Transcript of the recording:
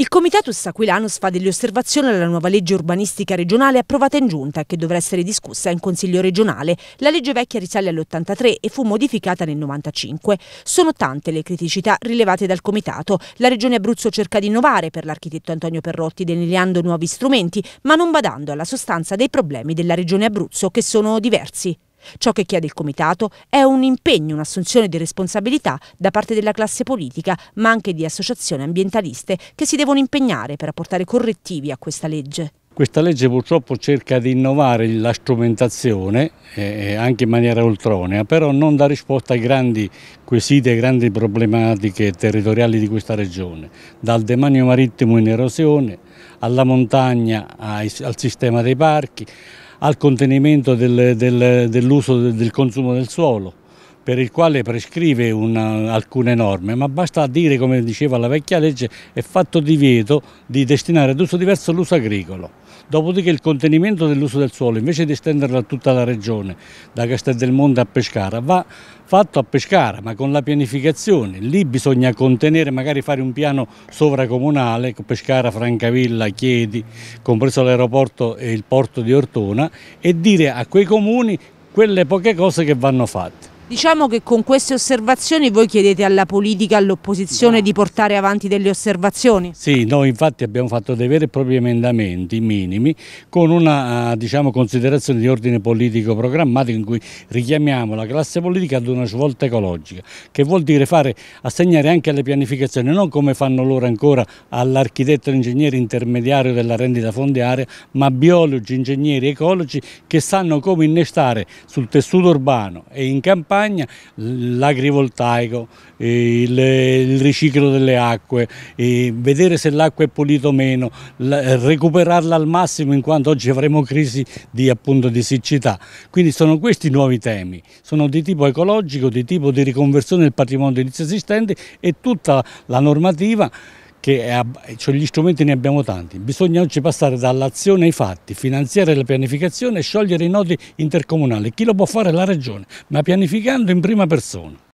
Il Comitatus Aquilanus fa delle osservazioni alla nuova legge urbanistica regionale approvata in giunta e che dovrà essere discussa in Consiglio regionale. La legge vecchia risale all'83 e fu modificata nel 95. Sono tante le criticità rilevate dal Comitato. La Regione Abruzzo cerca di innovare per l'architetto Antonio Perrotti delineando nuovi strumenti, ma non badando alla sostanza dei problemi della Regione Abruzzo che sono diversi. Ciò che chiede il Comitato è un impegno, un'assunzione di responsabilità da parte della classe politica, ma anche di associazioni ambientaliste che si devono impegnare per apportare correttivi a questa legge. Questa legge purtroppo cerca di innovare la strumentazione eh, anche in maniera oltronea, però non dà risposta ai grandi quesiti, ai grandi problematiche territoriali di questa regione, dal demanio marittimo in erosione alla montagna, ai, al sistema dei parchi, al contenimento del, del, dell'uso del consumo del suolo per il quale prescrive una, alcune norme, ma basta dire, come diceva la vecchia legge, è fatto divieto di destinare ad uso diverso l'uso agricolo. Dopodiché il contenimento dell'uso del suolo, invece di estenderlo a tutta la regione, da Castel del Monte a Pescara, va fatto a Pescara, ma con la pianificazione. Lì bisogna contenere, magari fare un piano sovracomunale, Pescara, Francavilla, Chiedi, compreso l'aeroporto e il porto di Ortona, e dire a quei comuni quelle poche cose che vanno fatte. Diciamo che con queste osservazioni voi chiedete alla politica, all'opposizione no. di portare avanti delle osservazioni? Sì, noi infatti abbiamo fatto dei veri e propri emendamenti minimi con una eh, diciamo, considerazione di ordine politico programmatico in cui richiamiamo la classe politica ad una svolta ecologica, che vuol dire fare, assegnare anche alle pianificazioni, non come fanno loro ancora all'architetto e ingegnere intermediario della rendita fondiaria, ma biologi, ingegneri, ecologi che sanno come innestare sul tessuto urbano e in campagna montagna, l'agrivoltaico, il, il, riciclo delle acque, vedere se l'acqua è pulita o meno, recuperarla al massimo in quanto oggi avremo crisi di, appunto, di siccità. Quindi sono questi nuovi temi, sono di tipo ecologico, di tipo di riconversione del patrimonio edilizio esistente e tutta la normativa che cioè gli strumenti ne abbiamo tanti, bisogna oggi passare dall'azione ai fatti, finanziare la pianificazione e sciogliere i nodi intercomunali. Chi lo può fare? La Regione, ma pianificando in prima persona.